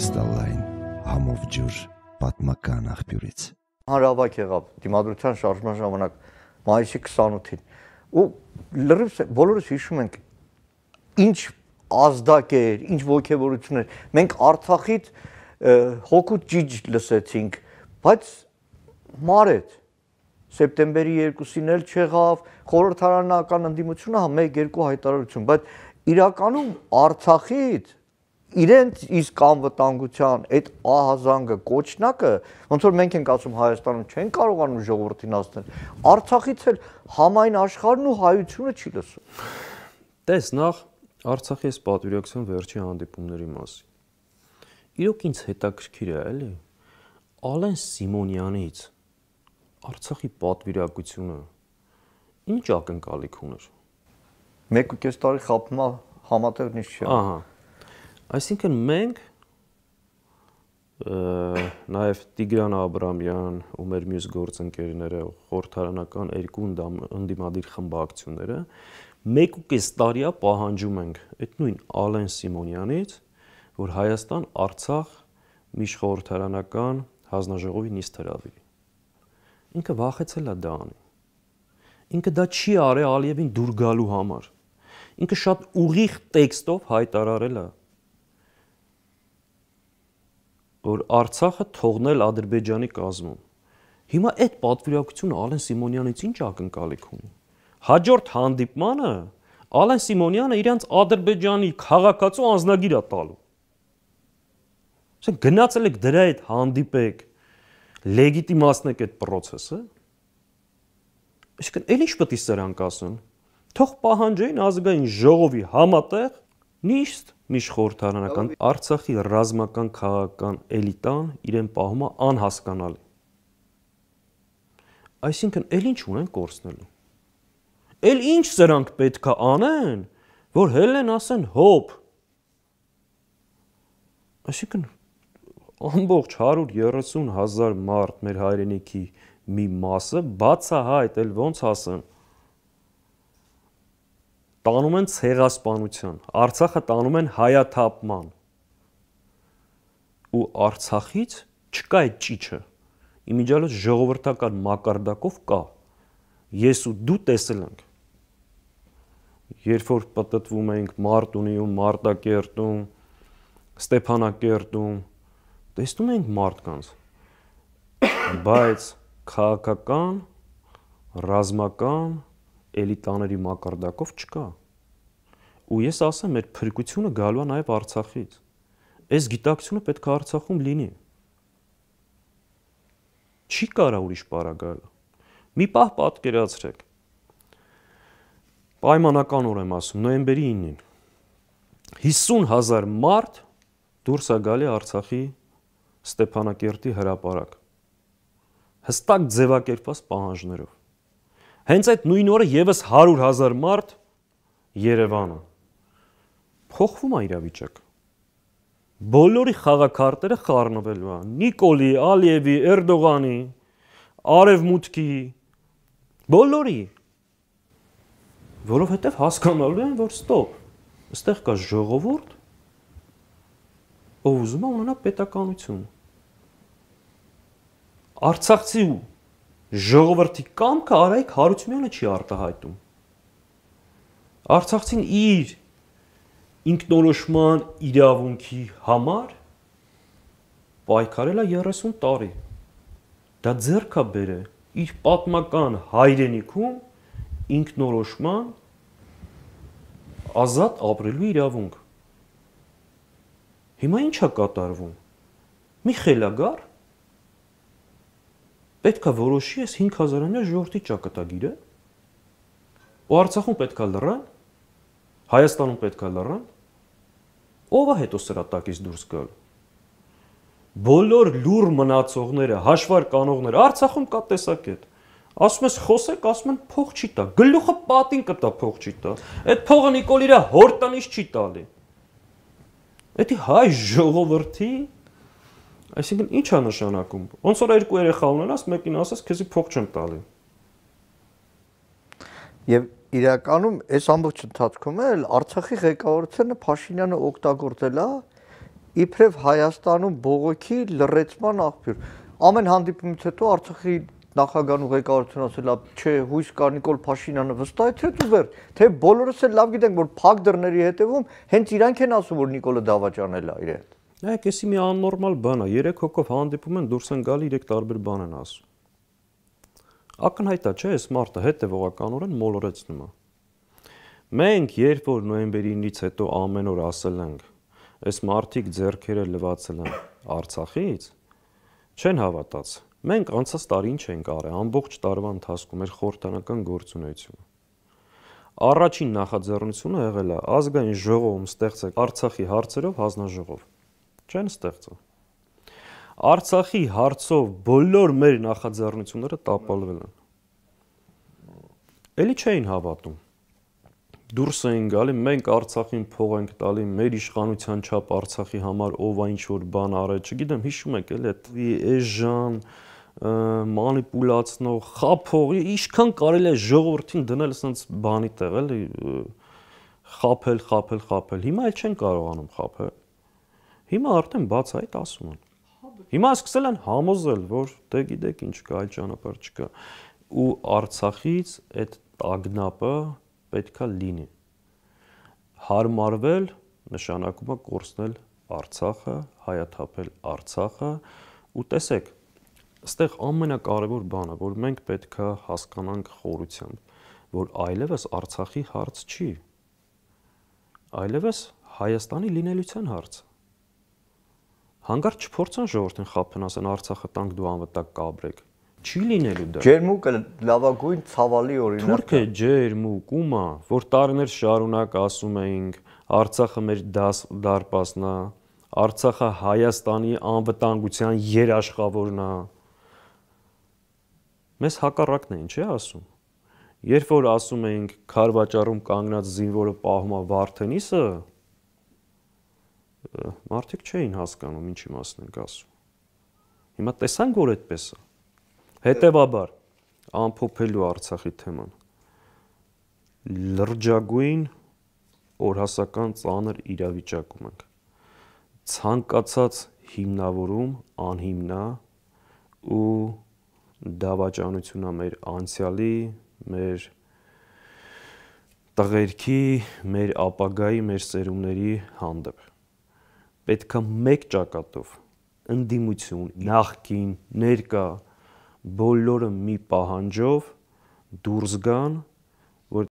կրիստալային համով ջուր պատմական աղբյուրից։ Հանրավակ եղավ դիմադրության շարժման ժամանակ մայիսի 28-ին։ Ու լրիվ բոլորս հիշում ենք ինչ ազդակ էր, ինչ ողքեվորություն էր։ Մենք Արցախից հոգու ճիճ լսեցինք, բայց մարեց սեպտեմբերի 2-ին էլ չեղավ, խորհրդարանական ընդդիմությունը հա 1-2 հայտարարություն, բայց իրականում Արցախից իրենց իսկ անվտանգության այդ ահազանգը կոչնակը ոնց որ մենք ենք ասում Հայաստանում չեն կարողանում ժողովրդին ասնել Արցախից էլ համայն աշխարհն ու հայությունը չի լսում Տես նախ Արցախի այս պատվիրակության վերջի հանդիպումների մասին Իրոք ինձ հետաքրքիր է էլի Ալեն Սիմոնյանից Արցախի պատվիրակությունը ինչ ակնկալիք ուներ 1.5 տարի խափմա համատեղնից չէ Ահա Այսինքն մենք նաև Տիգրան Աբրամյան ու մեր մյուս գործընկերները խորհրդարանական երկու ընդդիմադիր խմբակցությունները 1.5 տարիա պահանջում ենք այդ նույն Ալեն Սիմոնյանից, որ Հայաստան Արցախ միջխորհրդարանական հանձնաժողովի նիստ հրավիրի։ Ինքը վախեցել է դա անի։ Ինքը դա չի արել Ալիևին դուր գալու համար։ Ինքը շատ ուղիղ տեքստով հայտարարել է, որ Արցախը թողնել Ադրբեջանի կազմում։ Հիմա այդ պատվիրակությունը Ալեն Սիմոնյանից ինչ ակնկալիք ունի։ Հաջորդ հանդիպմանը Ալեն Սիմոնյանը իրանց Ադրբեջանի քաղաքացու անznագիր է տալու։ Ասեն գնացել եք դրա այդ հանդիպեք, լեգիտիմացնեք այդ process-ը։ Իսկն էլ ինչ պետք է սրանք ասեն։ Թող պահանջեն ազգային ժողովի համատեղ նիստ միշտ խորհրդարանական Արցախի ռազմական քաղաքական էլիտան իրեն պահում է անհասկանալի։ Այսինքն, ել ինչ ունեն կորցնելու։ Էլ ինչ սրանք պետքա անեն, որ հելեն ասեն հոբ։ Այսինքն ամբողջ 130 հազար մարդ մեր հայրենիքի մի մասը բացահայտ էլ ոնց ասեմ տանում են ցեղասպանություն, Արցախը տանում են հայաթափման։ Ու Արցախից չկա այդ ճիճը։ Իմիջիալոց ժողովրդական մակարդակով կա։ Ես ու դու տեսել ենք։ Երբ որ պատտվում էինք Մարտունիում, Մարտակերտում, Ստեփանակերտում, տեսնում էինք մարդկանց։ Բայց քաղաքական, ռազմական էլիտաների մակարդակով չկա։ Ու ես ասեմ, մեր փրկությունը գալու է նաև Արցախից։ Այս գիտակցությունը պետք է Արցախում լինի։ Չի կարա ուրիշ պարագայել։ Մի պահ պատկերացրեք։ Պայմանական օր եմ ասում, նոյեմբերի 9-ին 50000 մարդ դուրս է գալի Արցախի Ստեփանակերտի հրապարակ։ Հստակ ձևակերպված պահանջներով Հենց այդ նույն օրը եւս 100.000 մարդ Երևանը փոխվում է իրավիճակը։ Բոլորի խաղակարտերը խառնվելու են։ Նիկոլի, Ալիևի, Էրդողանի, Արևմուտքի բոլորի որովհետև հասկանալու են, որ ստոպ, այստեղ կա ժողովուրդ, ով ուզում է ունենա պետականություն։ Արցախցի ու ժողովրդի կամքը Արայք Հարությունյանը չի արտահայտում։ Արցախցին իր ինքնորոշման իրավունքի համար պայքարել է 30 տարի։ Դա ձերքա բերե իր պատմական հայրենիքում ինքնորոշման ազատ ապրելու իրավունք։ Հիմա ի՞նչ է կատարվում։ Մի խելագար պետքա որոշի ես 5000-ամյա ժողովրդի ճակատագիրը։ Ու Արցախում պետքա լռան, Հայաստանում պետքա լռան։ Ո՞վ է հետո սրա տակից դուրս գալ։ Բոլոր լուր մնացողները, հաշվար կանողները Արցախում կա տեսակետ։ Ասում ես խոսեք, ասում են փող չի տա։ Գլուխը պատին կտա փող չի տա։ Այդ փողը Նիկոլ իրա հորտանից չի տալի։ Դա հայ ժողովրդի Այսինքն ի՞նչ է նշանակում։ Ոնց որ երկու երեխա ունենաս, մեկին ասես, քեզի փող չեմ տալի։ Եվ իրականում այս ամբողջ ընթացքում էլ Արցախի ղեկավարությունը Փաշինյանը օգտագործել է իբրև Հայաստանում բողոքի լրացման աղբյուր։ Ամեն հանդիպումից հետո Արցախի նախագահն ու ղեկավարությունը ասել է, չէ, հույս կա Նիկոլ Փաշինյանը վստահ է, թե դու վեր, թե բոլորս էլ լավ գիտենք, որ փակ դռների հետևում հենց իրանք են ասում, որ Նիկոլը դավաճանել է իր հետ։ Նայեք, էսի մի աննորմալ բան է։ 3 հոգով հանդիպում են, դուրս են գալի 3 տարբեր բան են ասում։ Ակնհայտ է, չէ՞, այս մարդը հետևողականորեն մոլորեցնում է։ Մենք երբ որ նոյեմբերի 9-ից հետո ամեն օր ասել ենք, այս մարդիկ зерքերը լվացել են Արցախից, չեն հավատաց։ Մենք անցած տարի ինչ ենք արել, ամբողջ տարվա ընթացքում էր խորհրդանական գործունեությունը։ Առաջին նախաձեռնությունը եղել է ազգային ժողովում ստեղծել Արցախի հարցերով հանձնաժողով չեն ստեղծա։ Արցախի հարցով բոլոր մեր նախաձեռնությունները տապալվել են։ Էլի չէին հավատում։ Դուրս էին գալի, մենք Արցախին փող ենք տալի, մեր իշխանության չափ Արցախի համար ով այն ինչ որ բան արել, չգիտեմ, հիշում եք էլի այդ էժան մանիպուլացնող խափողի, ինչքան կարելի է ժողովրդին դնել ասենց բանի տեղ էլի խափել, խափել, խափել։ Հիմա էլ չեն կարողանում խափել Հիմա արդեն բաց է այդ ասում են։ Հիմա սկսել են համոզել, որ դե գիտեք ինչ կա, այդ ճանապարհ չկա։ Ու Արցախից այդ ագնապը պետքա լինի։ Հարմարվել նշանակում է կորցնել Արցախը, հայաթափել Արցախը ու տեսեք, այստեղ ամենակարևոր բանը, որ մենք պետքա հասկանանք խորությամբ, որ այլևս Արցախի հարց չի։ Այլևս Հայաստանի լինելության հարց է հանկարծ չփորձան ժողովրդին խափեն ասեն Արցախը տանք դու անվտանգ կաբրեք չի լինելու դա։ Ջերմուկը լավագույն ցավալի օրինակն է։ Թուրքը ջերմուկ ումա, որ տարիներ շարունակ ասում էինք, Արցախը մեր դաս դարպասն է, Արցախը Հայաստանի անվտանգության երաշխավորն է։ Մեզ հակառակն է, ինչ է ասում։ Երբ որ ասում էինք Խարվաճառում կանգնած զինվորը պահում է Վարդենիսը, մարդիկ չէին հասկանում ինչի մասն ենք ասում։ Հիմա տեսանք որ այդպես է։ Հետևաբար ամփոփելու Արցախի թեման լրջագույն օրհասական ծանր իրավիճակում ենք։ Ցանկացած հիմնավորում անհիմնա ու դավաճանությունն է մեր անցյալի, մեր տղերքի, մեր ապագայի, մեր սերումների հանդեպ պետքա մեկ ճակատով ընդդիմություն, նախքին, ներկա բոլորը մի պահանջով դուրս գան